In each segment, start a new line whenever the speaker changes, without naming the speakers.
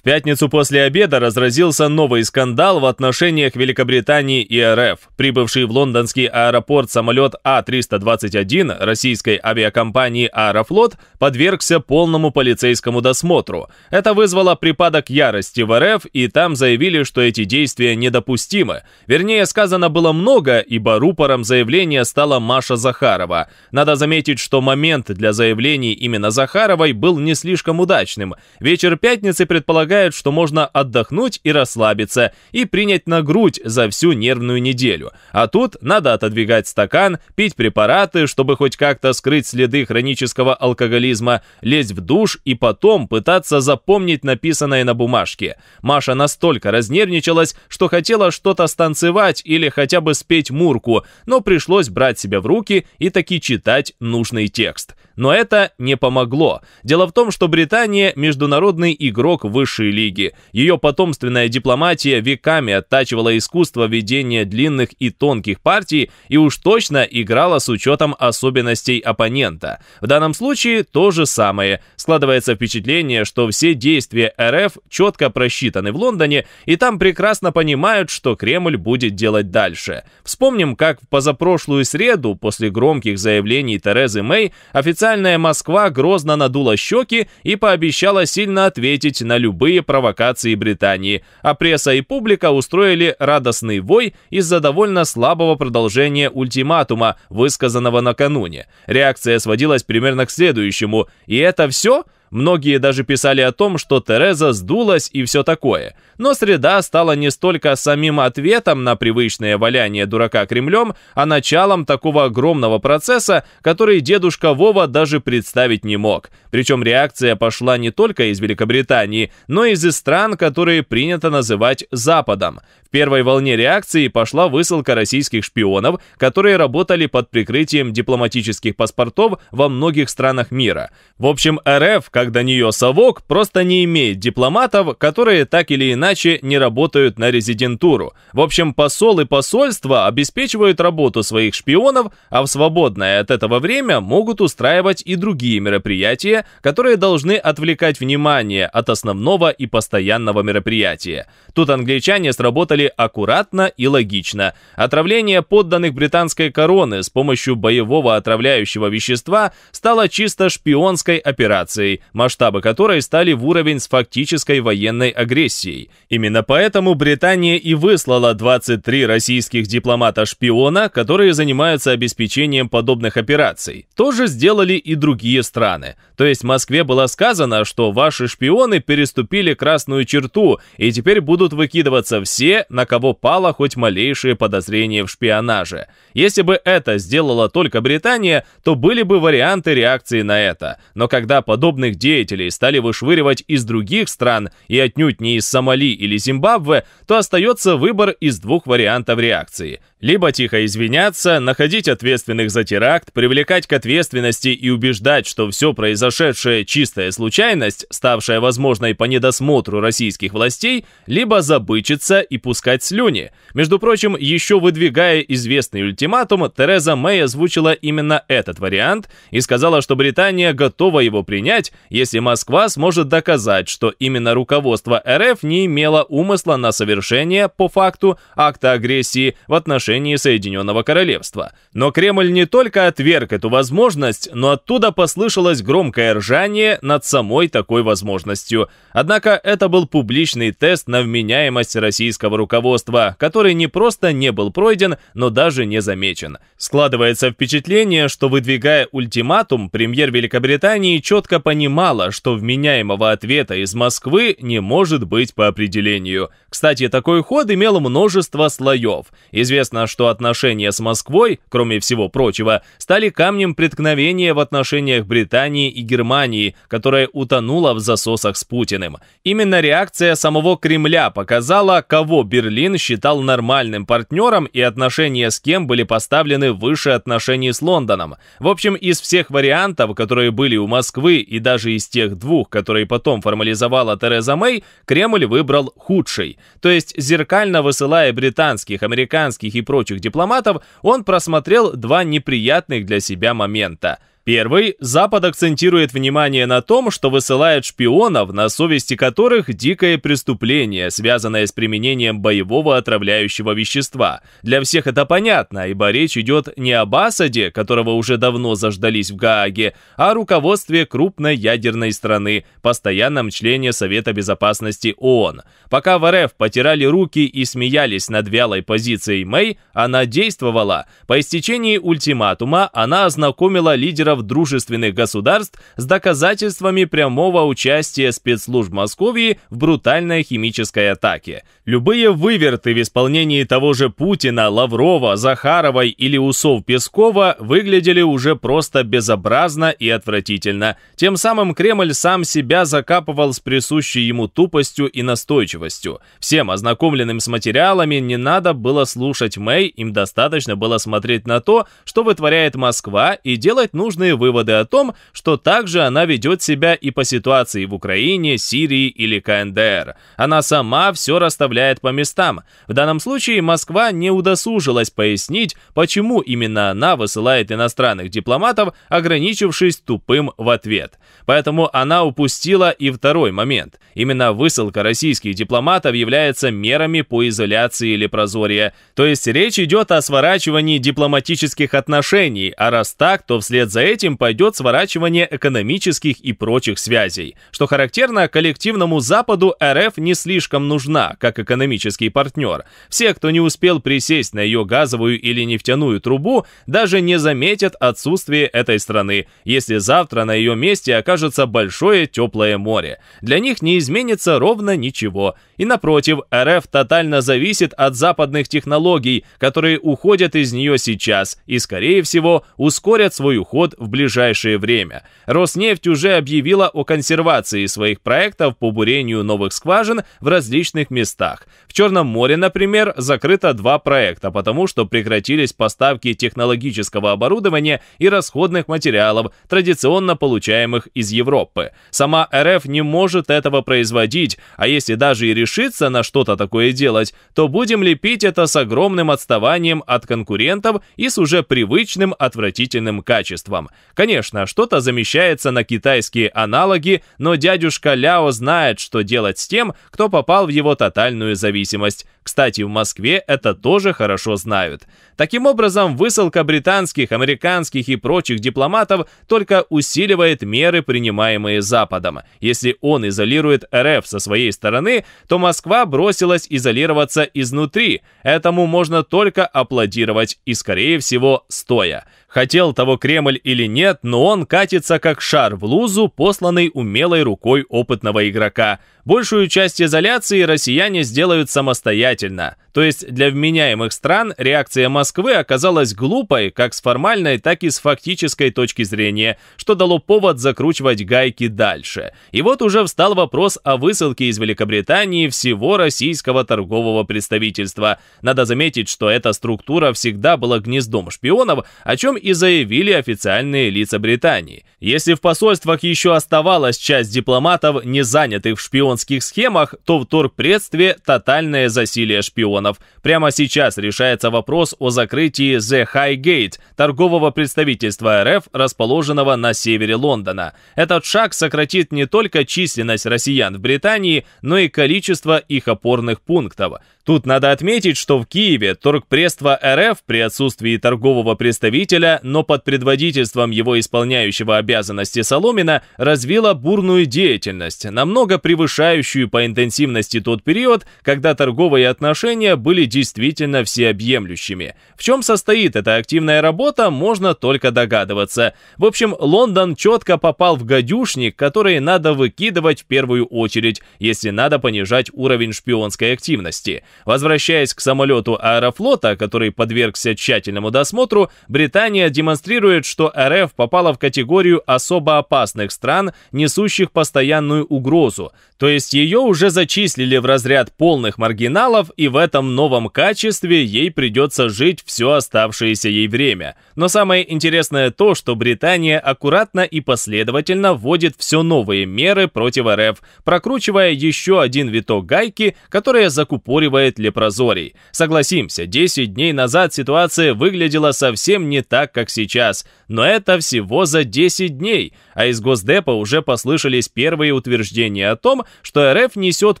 В пятницу после обеда разразился новый скандал в отношениях Великобритании и РФ. Прибывший в лондонский аэропорт самолет А-321 российской авиакомпании «Аэрофлот» подвергся полному полицейскому досмотру. Это вызвало припадок ярости в РФ, и там заявили, что эти действия недопустимы. Вернее, сказано было много, ибо рупором заявления стала Маша Захарова. Надо заметить, что момент для заявлений именно Захаровой был не слишком удачным. Вечер пятницы предполагал полагают, что можно отдохнуть и расслабиться, и принять на грудь за всю нервную неделю. А тут надо отодвигать стакан, пить препараты, чтобы хоть как-то скрыть следы хронического алкоголизма, лезть в душ и потом пытаться запомнить написанное на бумажке. Маша настолько разнервничалась, что хотела что-то станцевать или хотя бы спеть мурку, но пришлось брать себя в руки и таки читать нужный текст. Но это не помогло. Дело в том, что Британия – международный игрок высшей лиги. Ее потомственная дипломатия веками оттачивала искусство ведения длинных и тонких партий и уж точно играла с учетом особенностей оппонента. В данном случае то же самое. Складывается впечатление, что все действия РФ четко просчитаны в Лондоне, и там прекрасно понимают, что Кремль будет делать дальше. Вспомним, как в позапрошлую среду, после громких заявлений Терезы Мэй, официально Официальная Москва грозно надула щеки и пообещала сильно ответить на любые провокации Британии, а пресса и публика устроили радостный вой из-за довольно слабого продолжения ультиматума, высказанного накануне. Реакция сводилась примерно к следующему «И это все?» Многие даже писали о том, что Тереза сдулась и все такое. Но среда стала не столько самим ответом на привычное валяние дурака Кремлем, а началом такого огромного процесса, который дедушка Вова даже представить не мог. Причем реакция пошла не только из Великобритании, но и из стран, которые принято называть Западом. В первой волне реакции пошла высылка российских шпионов, которые работали под прикрытием дипломатических паспортов во многих странах мира. В общем, РФ, как до нее совок, просто не имеет дипломатов, которые так или иначе не работают на резидентуру. В общем, посол и посольство обеспечивают работу своих шпионов, а в свободное от этого время могут устраивать и другие мероприятия, которые должны отвлекать внимание от основного и постоянного мероприятия. Тут англичане сработали аккуратно и логично. Отравление подданных британской короны с помощью боевого отравляющего вещества стало чисто шпионской операцией, масштабы которой стали в уровень с фактической военной агрессией. Именно поэтому Британия и выслала 23 российских дипломата-шпиона, которые занимаются обеспечением подобных операций. То же сделали и другие страны. То есть Москве было сказано, что ваши шпионы переступили красную черту, и теперь будут выкидываться все, на кого пало хоть малейшее подозрение в шпионаже. Если бы это сделала только Британия, то были бы варианты реакции на это. Но когда подобных деятелей стали вышвыривать из других стран и отнюдь не из Сомали или Зимбабве, то остается выбор из двух вариантов реакции – либо тихо извиняться, находить ответственных за теракт, привлекать к ответственности и убеждать, что все произошедшее – чистая случайность, ставшая возможной по недосмотру российских властей, либо забычиться и пускать слюни. Между прочим, еще выдвигая известный ультиматум, Тереза Мэй озвучила именно этот вариант и сказала, что Британия готова его принять, если Москва сможет доказать, что именно руководство РФ не имело умысла на совершение, по факту, акта агрессии в отношении отношении Соединенного Королевства. Но Кремль не только отверг эту возможность, но оттуда послышалось громкое ржание над самой такой возможностью. Однако это был публичный тест на вменяемость российского руководства, который не просто не был пройден, но даже не замечен. Складывается впечатление, что выдвигая ультиматум, премьер Великобритании четко понимала, что вменяемого ответа из Москвы не может быть по определению. Кстати, такой ход имел множество слоев. Известно Понятно, что отношения с Москвой, кроме всего прочего, стали камнем преткновения в отношениях Британии и Германии, которая утонула в засосах с Путиным. Именно реакция самого Кремля показала, кого Берлин считал нормальным партнером и отношения с кем были поставлены выше отношений с Лондоном. В общем, из всех вариантов, которые были у Москвы и даже из тех двух, которые потом формализовала Тереза Мэй, Кремль выбрал худший. То есть зеркально высылая британских, американских и прочих дипломатов, он просмотрел два неприятных для себя момента – Первый, Запад акцентирует внимание на том, что высылает шпионов, на совести которых дикое преступление, связанное с применением боевого отравляющего вещества. Для всех это понятно, ибо речь идет не об Асаде, которого уже давно заждались в Гааге, а о руководстве крупной ядерной страны, постоянном члене Совета Безопасности ООН. Пока в РФ потирали руки и смеялись над вялой позицией Мэй, она действовала. По истечении ультиматума она ознакомила лидеров лидеров дружественных государств с доказательствами прямого участия спецслужб Москвы в брутальной химической атаке. Любые выверты в исполнении того же Путина, Лаврова, Захаровой или Усов-Пескова выглядели уже просто безобразно и отвратительно. Тем самым Кремль сам себя закапывал с присущей ему тупостью и настойчивостью. Всем ознакомленным с материалами не надо было слушать Мэй, им достаточно было смотреть на то, что вытворяет Москва, и делать нужно возможные выводы о том, что также она ведет себя и по ситуации в Украине, Сирии или КНДР. Она сама все расставляет по местам. В данном случае Москва не удосужилась пояснить, почему именно она высылает иностранных дипломатов, ограничившись тупым в ответ. Поэтому она упустила и второй момент. Именно высылка российских дипломатов является мерами по изоляции или прозорья. То есть речь идет о сворачивании дипломатических отношений, а раз так, то вслед за этим пойдет сворачивание экономических и прочих связей. Что характерно, коллективному Западу РФ не слишком нужна, как экономический партнер. Все, кто не успел присесть на ее газовую или нефтяную трубу, даже не заметят отсутствие этой страны, если завтра на ее месте окажется большое теплое море. Для них не изменится ровно ничего. И напротив, РФ тотально зависит от западных технологий, которые уходят из нее сейчас и, скорее всего, ускорят свой уход в ближайшее время. Роснефть уже объявила о консервации своих проектов по бурению новых скважин в различных местах. В Черном море, например, закрыто два проекта, потому что прекратились поставки технологического оборудования и расходных материалов, традиционно получаемых из Европы. Сама РФ не может этого производить, а если даже и решится на что-то такое делать, то будем лепить это с огромным отставанием от конкурентов и с уже привычным отвратительным качеством. Конечно, что-то замещается на китайские аналоги, но дядюшка Ляо знает, что делать с тем, кто попал в его тотальную зависимость. Кстати, в Москве это тоже хорошо знают. Таким образом, высылка британских, американских и прочих дипломатов только усиливает меры, принимаемые Западом. Если он изолирует РФ со своей стороны, то Москва бросилась изолироваться изнутри. Этому можно только аплодировать и, скорее всего, стоя. Хотел того Кремль или нет, но он катится как шар в лузу, посланный умелой рукой опытного игрока. Большую часть изоляции россияне сделают самостоятельно, то есть для вменяемых стран реакция Москвы оказалась глупой как с формальной, так и с фактической точки зрения, что дало повод закручивать гайки дальше. И вот уже встал вопрос о высылке из Великобритании всего российского торгового представительства. Надо заметить, что эта структура всегда была гнездом шпионов, о чем и заявили официальные лица Британии. Если в посольствах еще оставалась часть дипломатов, не занятых в шпионском шпионских схемах, то в торгпредстве тотальное засилие шпионов. Прямо сейчас решается вопрос о закрытии The Highgate, торгового представительства РФ, расположенного на севере Лондона. Этот шаг сократит не только численность россиян в Британии, но и количество их опорных пунктов. Тут надо отметить, что в Киеве торгпредство РФ при отсутствии торгового представителя, но под предводительством его исполняющего обязанности Соломина, развило бурную деятельность, намного превышающую по интенсивности тот период, когда торговые отношения были действительно всеобъемлющими. В чем состоит эта активная работа, можно только догадываться. В общем, Лондон четко попал в гадюшник, который надо выкидывать в первую очередь, если надо понижать уровень шпионской активности. Возвращаясь к самолету Аэрофлота, который подвергся тщательному досмотру, Британия демонстрирует, что РФ попала в категорию особо опасных стран, несущих постоянную угрозу, то есть ее уже зачислили в разряд полных маргиналов, и в этом новом качестве ей придется жить все оставшееся ей время. Но самое интересное то, что Британия аккуратно и последовательно вводит все новые меры против РФ, прокручивая еще один виток гайки, которая закупоривает обманывает Лепрозорий. Согласимся, 10 дней назад ситуация выглядела совсем не так, как сейчас, но это всего за 10 дней, а из Госдепа уже послышались первые утверждения о том, что РФ несет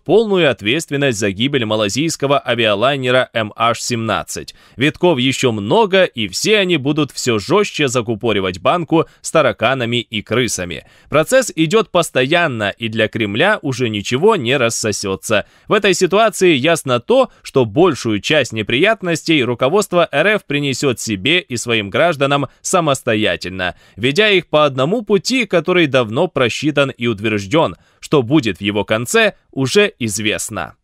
полную ответственность за гибель малазийского авиалайнера MH17. Эм Витков еще много, и все они будут все жестче закупоривать банку с тараканами и крысами. Процесс идет постоянно, и для Кремля уже ничего не рассосется. В этой ситуации ясно то, что большую часть неприятностей руководство РФ принесет себе и своим гражданам самостоятельно, ведя их по одному пути, который давно просчитан и утвержден, что будет в его конце, уже известно.